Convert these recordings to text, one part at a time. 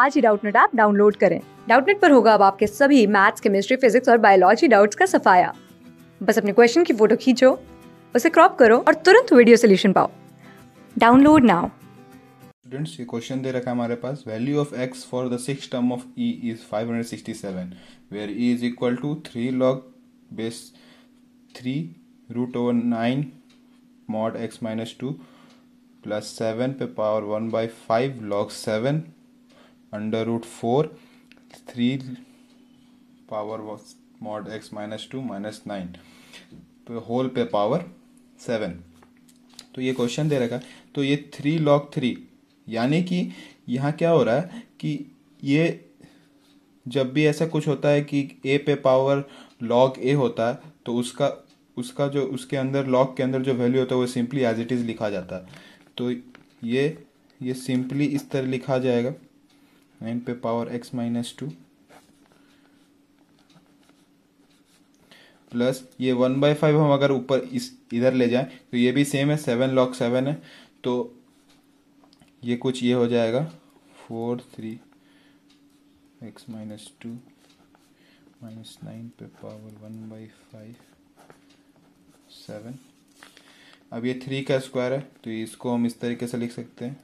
आज ही Doubtnut app download करें डाउटनेट पर होगा अब आपके सभी मैथ्स केमिस्ट्री फिजिक्स और बायोलॉजी डाउट्स का सफाया बस अपने क्वेश्चन की फोटो खींचो उसे क्रॉप करो और तुरंत वीडियो सोल्यूशन पाओ डाउनलोड नाउ स्टूडेंट्स ये क्वेश्चन दे रखा है हमारे पास value of x for the six term of e is five hundred sixty seven where e is equal to three log base three root over nine mod x minus two plus seven पे power one by five log seven under root four three power mod x minus two minus nine whole पे power seven तो ये question दे रखा तो ये three log three यानी कि यहाँ क्या हो रहा है कि ये जब भी ऐसा कुछ होता है कि ए पे पावर लॉग ए होता है तो उसका उसका जो उसके अंदर लॉग के अंदर जो वैल्यू होता है वो सिंपली एज इट इज़ लिखा जाता है तो ये ये सिंपली इस तरह लिखा जाएगा नाइन पे power x minus two plus ये वन बाई फाइव हम अगर ऊपर इस इधर ले जाएं तो ये भी सेम है सेवन लॉक सेवन है तो ये कुछ ये हो जाएगा four three x minus two minus nine पे power one by five seven अब ये थ्री का स्क्वायर है तो इसको हम इस तरीके से लिख सकते हैं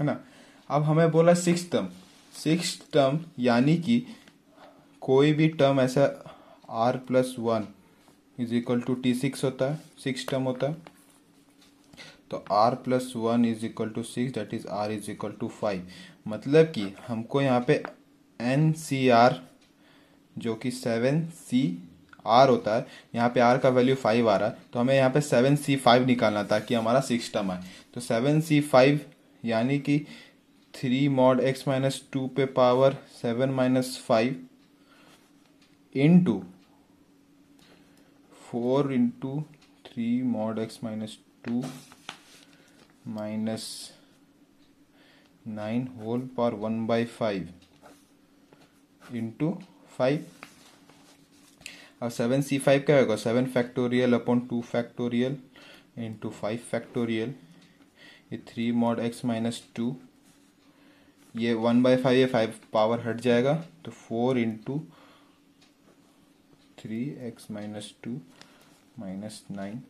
है ना अब हमें बोला सिक्स टर्म सिक्स टर्म यानी कि कोई भी टर्म ऐसा r plus one is equal to t six होता है सिक्स टर्म होता है तो r plus one is equal to six that is r is equal to five मतलब कि हमको यहाँ पे एन सी आर जो कि सेवन सी आर होता है यहाँ पे आर का वैल्यू फाइव आ रहा है तो हमें यहाँ पे सेवन सी फाइव निकालना था कि हमारा सिक्स टर्म आए तो सेवन सी फाइव यानी कि three mod x minus two पे power seven minus five into four into three mod x minus two minus nine whole power one by five into five अब seven C five क्या होगा seven factorial upon two factorial into five factorial ये three mod x minus two ये one by five ये five power हट जाएगा तो four into three x minus two minus nine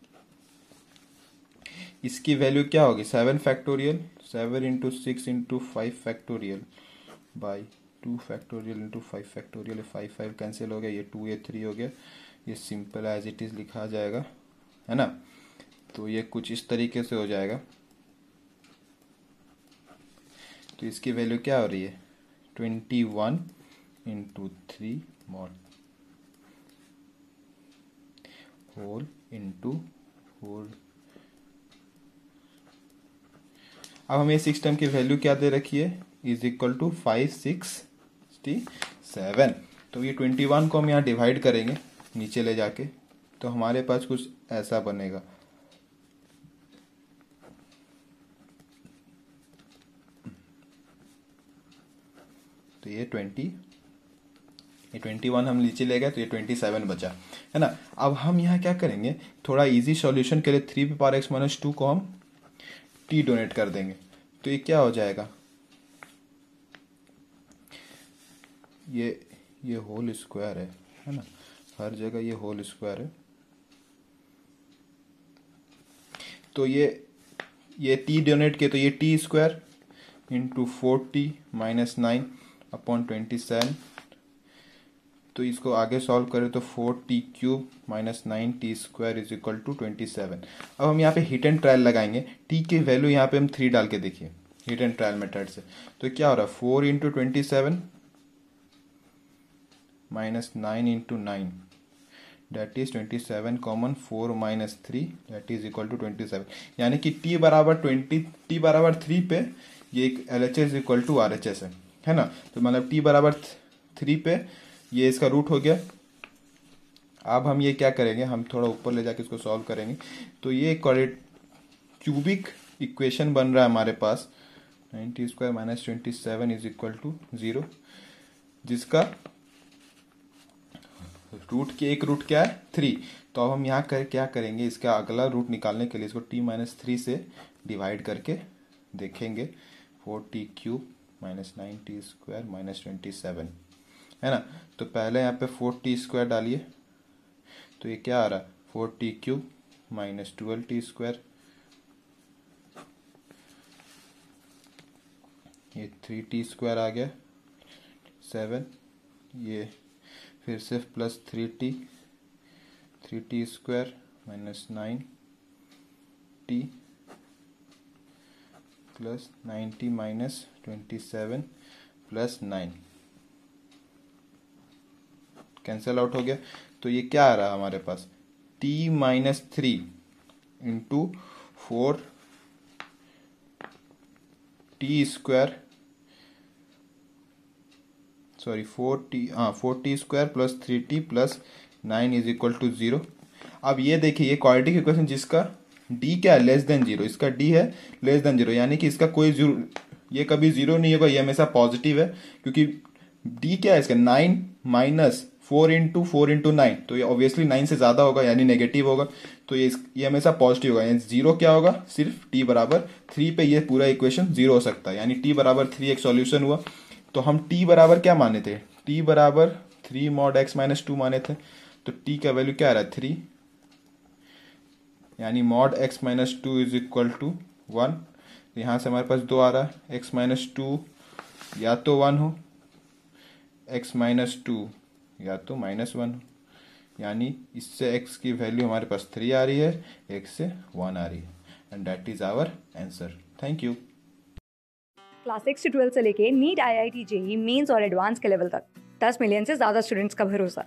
इसकी वैल्यू क्या होगी seven factorial seven into six into five factorial by two factorial into five factorial five five cancel हो गया ये टू ये थ्री हो गया ये सिंपल एज इट इज़ लिखा जाएगा है ना तो ये कुछ इस तरीके से हो जाएगा तो इसकी वैल्यू क्या हो रही है twenty one into three mod whole into whole अब हमें टर्म की वैल्यू क्या दे रखी है is equal to five t seven तो ये ट्वेंटी वन को हम यहाँ डिवाइड करेंगे नीचे ले जाके तो हमारे पास कुछ ऐसा बनेगा ये ट्वेंटी ये ट्वेंटी वन हम नीचे ले गए तो ये ट्वेंटी सेवन बचा है ना अब हम यहाँ क्या करेंगे थोड़ा इजी सॉल्यूशन के लिए थ्री पी पार एक्स माइनस टू को हम टी डोनेट कर देंगे तो ये क्या हो जाएगा ये ये होल स्क्वायर है है ना हर जगह ये होल स्क्वायर है तो ये ये टी डोनेट के तो ये t square into four t minus nine upon twenty seven तो इसको आगे सॉल्व करें तो four t cube minus nine t square is equal to twenty seven अब हम यहाँ पे हिट एंड ट्रायल लगाएंगे टी की वैल्यू यहाँ पे हम थ्री डाल के देखिए हिट एंड ट्रायल मेथड से तो क्या हो रहा है four into twenty seven minus nine into nine that is twenty seven common four minus three that is equal to twenty seven यानी कि टी बराबर ट्वेंटी टी बराबर थ्री पे ये एक L H S equal to R H S है है ना तो मतलब टी बराबर थ्री पे ये इसका रूट हो गया अब हम ये क्या करेंगे हम थोड़ा ऊपर ले जाके इसको सॉल्व करेंगे तो ये कॉरेट क्यूबिक इक्वेशन बन रहा है हमारे पास ninety square minus twenty seven is equal to zero जिसका रूट के एक रूट क्या है थ्री तो अब हम यहाँ कर क्या करेंगे इसका अगला रूट निकालने के लिए इसको टी माइनस थ्री से डिवाइड करके देखेंगे four t cube minus nine t square minus twenty seven है ना तो पहले यहाँ पे फोर टी स्क्वायर डालिए तो ये क्या आ रहा है four t cube minus twelve t square ये थ्री टी स्क्वायर आ गया सेवन ये फिर से plus three t three t square minus nine t plus ninety minus twenty seven plus nine cancel out हो गया तो ये क्या आ रहा है हमारे पास t minus three into four t square sorry four t हाँ four t square plus three t plus nine is equal to zero अब ये देखिए ये क्वालिटी इक्वेशन जिसका डी क्या है लेस देन जीरो इसका डी है लेस देन जीरो यानी कि इसका कोई जीरो ये कभी जीरो नहीं होगा ये हमेशा पॉजिटिव है क्योंकि डी क्या है इसका nine minus four into four into nine तो ये ऑब्वियसली नाइन से ज़्यादा होगा यानी नेगेटिव होगा तो ये ये हमेशा पॉजिटिव होगा यानी जीरो क्या होगा सिर्फ टी बराबर थ्री पे ये पूरा इक्वेशन जीरो हो सकता है यानी टी बराबर थ्री एक सॉल्यूशन हुआ तो हम टी बराबर क्या माने थे टी बराबर three mod x minus two माने थे तो टी का वैल्यू क्या आ रहा है थ्री यानी mod x minus two is equal to one यहाँ से हमारे पास दो आ रहा है एक्स माइनस टू या तो वन हो एक्स माइनस टू या तो माइनस वन हो यानी इससे एक्स की वैल्यू हमारे पास थ्री आ रही है एक्स से वन आ रही है and that is our answer thank you class six से ट्वेल्थ से लेके NEET I I T JEE mains और एडवांस के लेवल तक दस मिलियन से ज़्यादा स्टूडेंट्स का भरोसा